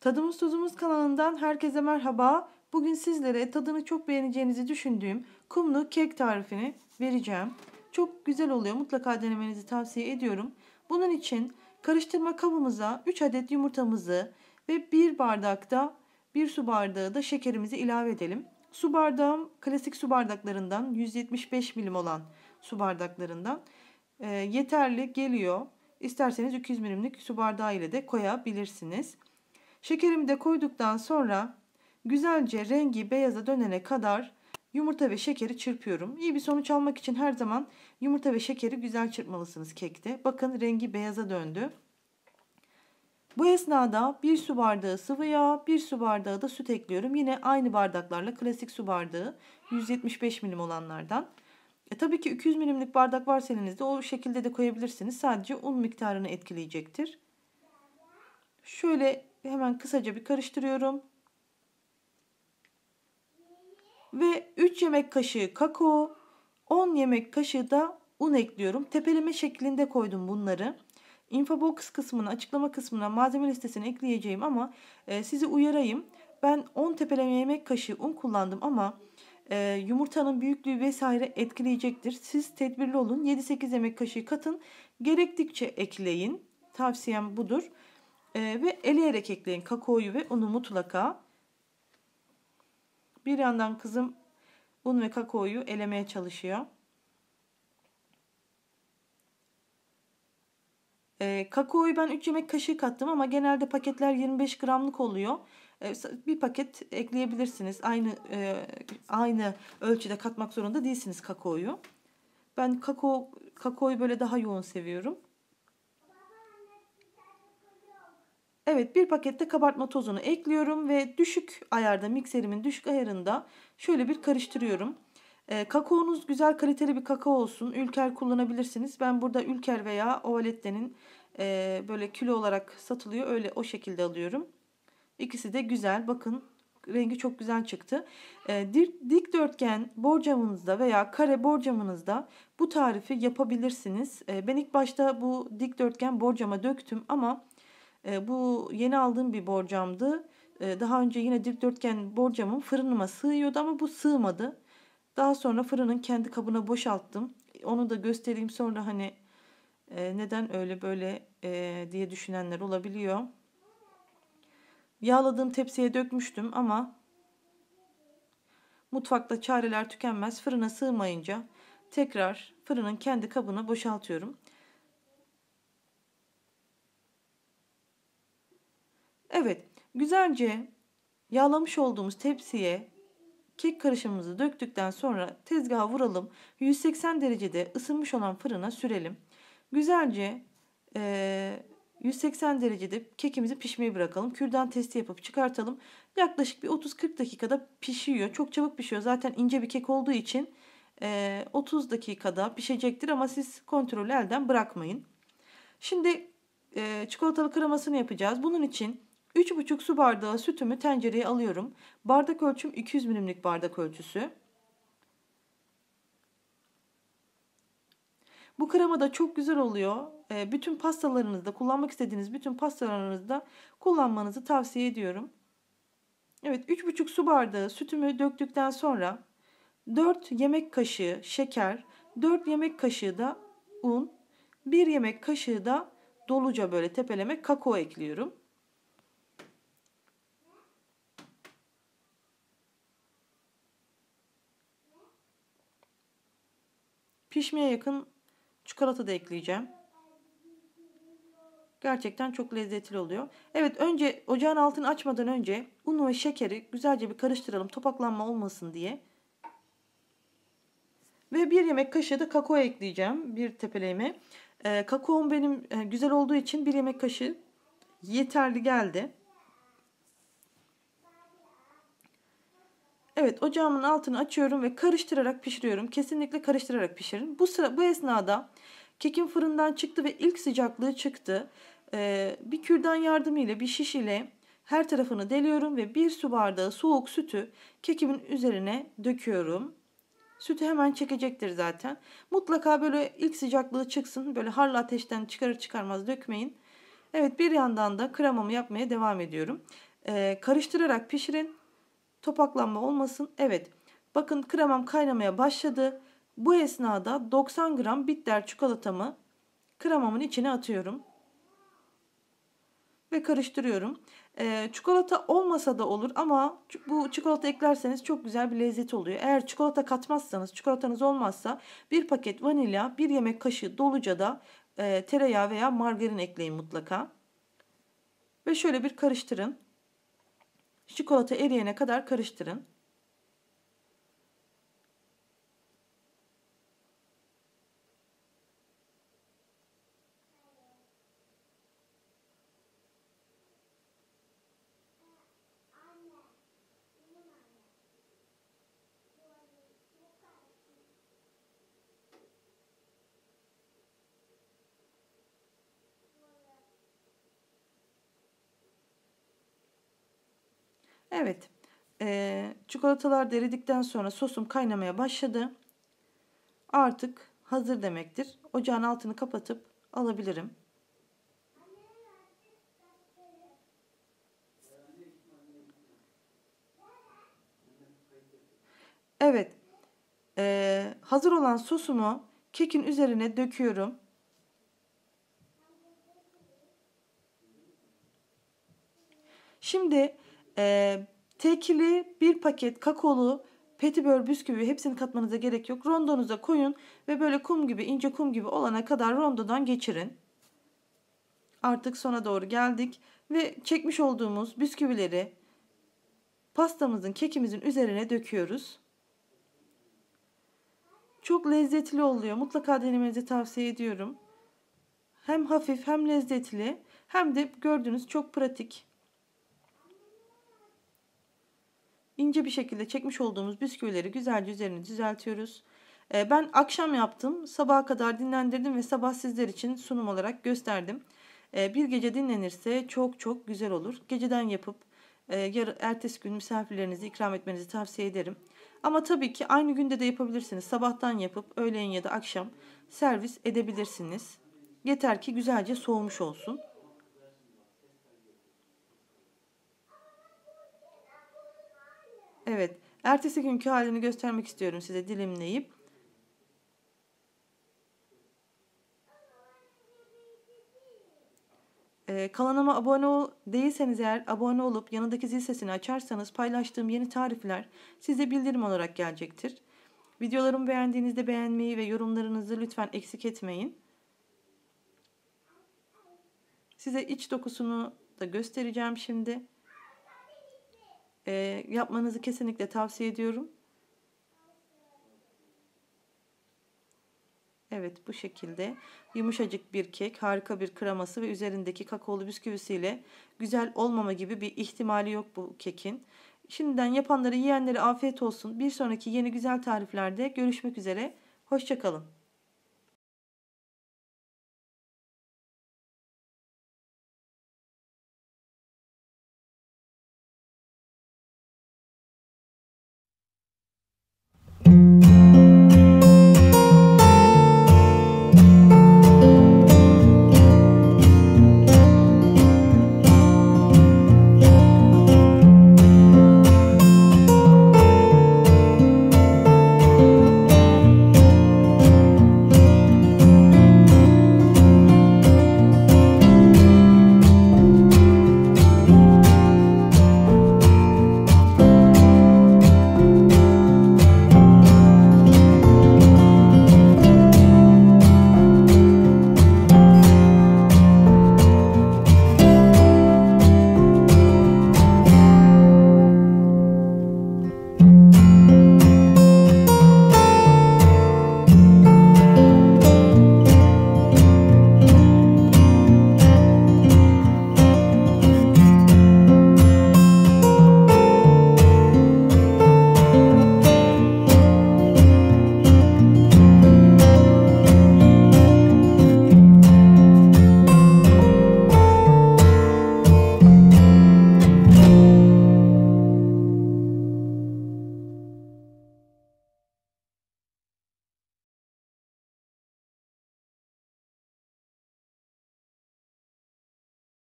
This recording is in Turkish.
Tadımız Tuzumuz kanalından herkese merhaba. Bugün sizlere tadını çok beğeneceğinizi düşündüğüm kumlu kek tarifini vereceğim. Çok güzel oluyor. Mutlaka denemenizi tavsiye ediyorum. Bunun için karıştırma kabımıza 3 adet yumurtamızı ve 1 bardakta 1 su bardağı da şekerimizi ilave edelim. Su bardağım klasik su bardaklarından 175 milim olan su bardaklarından e, yeterli geliyor. İsterseniz 200 milimlik su bardağı ile de koyabilirsiniz. Şekerimi de koyduktan sonra güzelce rengi beyaza dönene kadar yumurta ve şekeri çırpıyorum. İyi bir sonuç almak için her zaman yumurta ve şekeri güzel çırpmalısınız kekte. Bakın rengi beyaza döndü. Bu esnada 1 su bardağı sıvı yağ, 1 su bardağı da süt ekliyorum. Yine aynı bardaklarla klasik su bardağı 175 milim olanlardan. E, tabii ki 200 milimlik bardak varsa elinizde o şekilde de koyabilirsiniz. Sadece un miktarını etkileyecektir. Şöyle ve hemen kısaca bir karıştırıyorum. Ve 3 yemek kaşığı kakao, 10 yemek kaşığı da un ekliyorum. Tepeleme şeklinde koydum bunları. Infobox kısmına, açıklama kısmına malzeme listesini ekleyeceğim ama e, sizi uyarayım. Ben 10 tepeleme yemek kaşığı un kullandım ama e, yumurtanın büyüklüğü vesaire etkileyecektir. Siz tedbirli olun. 7-8 yemek kaşığı katın. Gerektikçe ekleyin. Tavsiyem budur. Ee, ve eleyerek ekleyin kakaoyu ve unu mutlaka. Bir yandan kızım un ve kakaoyu elemeye çalışıyor. E, kakaoyu ben 3 yemek kaşığı kattım ama genelde paketler 25 gramlık oluyor. E, bir paket ekleyebilirsiniz. Aynı e, aynı ölçüde katmak zorunda değilsiniz kakaoyu. Ben kakao kakaoyu böyle daha yoğun seviyorum. Evet bir pakette kabartma tozunu ekliyorum ve düşük ayarda mikserimin düşük ayarında şöyle bir karıştırıyorum. E, kakaonuz güzel kaliteli bir kakao olsun. Ülker kullanabilirsiniz. Ben burada Ülker veya Ovalette'nin e, böyle kilo olarak satılıyor. Öyle o şekilde alıyorum. İkisi de güzel. Bakın rengi çok güzel çıktı. E, dik, dikdörtgen borcamınızda veya kare borcamınızda bu tarifi yapabilirsiniz. E, ben ilk başta bu dikdörtgen borcama döktüm ama ee, bu yeni aldığım bir borcamdı. Ee, daha önce yine dikdörtgen borcamım fırınıma sığıyordu ama bu sığmadı. Daha sonra fırının kendi kabına boşalttım. Onu da göstereyim sonra hani e, neden öyle böyle e, diye düşünenler olabiliyor. Yağladığım tepsiye dökmüştüm ama mutfakta çareler tükenmez fırına sığmayınca tekrar fırının kendi kabına boşaltıyorum. Evet, güzelce yağlamış olduğumuz tepsiye kek karışımımızı döktükten sonra tezgaha vuralım. 180 derecede ısınmış olan fırına sürelim. Güzelce e, 180 derecede kekimizi pişmeye bırakalım. Kürdan testi yapıp çıkartalım. Yaklaşık bir 30-40 dakikada pişiyor. Çok çabuk pişiyor. Zaten ince bir kek olduğu için e, 30 dakikada pişecektir ama siz kontrolü elden bırakmayın. Şimdi e, çikolatalı kremasını yapacağız. Bunun için 3,5 su bardağı sütümü tencereye alıyorum. Bardak ölçüm 200 milimlik bardak ölçüsü. Bu krema da çok güzel oluyor. Ee, bütün pastalarınızda kullanmak istediğiniz bütün pastalarınızda kullanmanızı tavsiye ediyorum. Evet 3,5 su bardağı sütümü döktükten sonra 4 yemek kaşığı şeker, 4 yemek kaşığı da un, 1 yemek kaşığı da doluca böyle tepeleme kakao ekliyorum. Pişmeye yakın çikolata da ekleyeceğim. Gerçekten çok lezzetli oluyor. Evet önce ocağın altını açmadan önce unu ve şekeri güzelce bir karıştıralım topaklanma olmasın diye. Ve bir yemek kaşığı da kakao ekleyeceğim bir tepeleğime. E, kakaom benim e, güzel olduğu için bir yemek kaşığı yeterli geldi. Evet ocağımın altını açıyorum ve karıştırarak pişiriyorum. Kesinlikle karıştırarak pişirin. Bu sıra bu esnada kekim fırından çıktı ve ilk sıcaklığı çıktı. Ee, bir kürdan yardımıyla bir şiş ile her tarafını deliyorum ve bir su bardağı soğuk sütü kekimin üzerine döküyorum. Sütü hemen çekecektir zaten. Mutlaka böyle ilk sıcaklığı çıksın. Böyle harlı ateşten çıkarır çıkarmaz dökmeyin. Evet bir yandan da kremamı yapmaya devam ediyorum. Ee, karıştırarak pişirin. Topaklanma olmasın. Evet. Bakın kremam kaynamaya başladı. Bu esnada 90 gram bitter çikolatamı kremamın içine atıyorum. Ve karıştırıyorum. Ee, çikolata olmasa da olur ama bu çikolata eklerseniz çok güzel bir lezzet oluyor. Eğer çikolata katmazsanız, çikolatanız olmazsa bir paket vanilya, bir yemek kaşığı doluca da e, tereyağı veya margarin ekleyin mutlaka. Ve şöyle bir karıştırın. Çikolata eriyene kadar karıştırın. Evet. E, çikolatalar eridikten sonra sosum kaynamaya başladı. Artık hazır demektir. Ocağın altını kapatıp alabilirim. Evet. Ee, hazır olan sosumu kekin üzerine döküyorum. Şimdi e, tekili bir paket kakolu petibör bisküvi hepsini katmanıza gerek yok. Rondonuza koyun ve böyle kum gibi ince kum gibi olana kadar rondodan geçirin. Artık sona doğru geldik ve çekmiş olduğumuz bisküvileri pastamızın kekimizin üzerine döküyoruz. Çok lezzetli oluyor. Mutlaka denemenizi tavsiye ediyorum. Hem hafif hem lezzetli hem de gördüğünüz çok pratik. ince bir şekilde çekmiş olduğumuz bisküvileri güzelce üzerine düzeltiyoruz. Ee, ben akşam yaptım. Sabaha kadar dinlendirdim ve sabah sizler için sunum olarak gösterdim. Ee, bir gece dinlenirse çok çok güzel olur. Geceden yapıp e, ertesi gün misafirlerinizi ikram etmenizi tavsiye ederim. Ama tabii ki aynı günde de yapabilirsiniz. Sabahtan yapıp öğlen ya da akşam servis edebilirsiniz. Yeter ki güzelce soğumuş olsun. Evet. Ertesi günkü halini göstermek istiyorum size dilimleyip. Ee, kanalıma abone ol değilseniz eğer abone olup yanındaki zil sesini açarsanız paylaştığım yeni tarifler size bildirim olarak gelecektir. Videolarımı beğendiğinizde beğenmeyi ve yorumlarınızı lütfen eksik etmeyin. Size iç dokusunu da göstereceğim şimdi e, yapmanızı kesinlikle tavsiye ediyorum. Evet bu şekilde yumuşacık bir kek, harika bir kreması ve üzerindeki kakaolu bisküvisiyle güzel olmama gibi bir ihtimali yok bu kekin. Şimdiden yapanları yiyenlere afiyet olsun. Bir sonraki yeni güzel tariflerde görüşmek üzere. Hoşçakalın.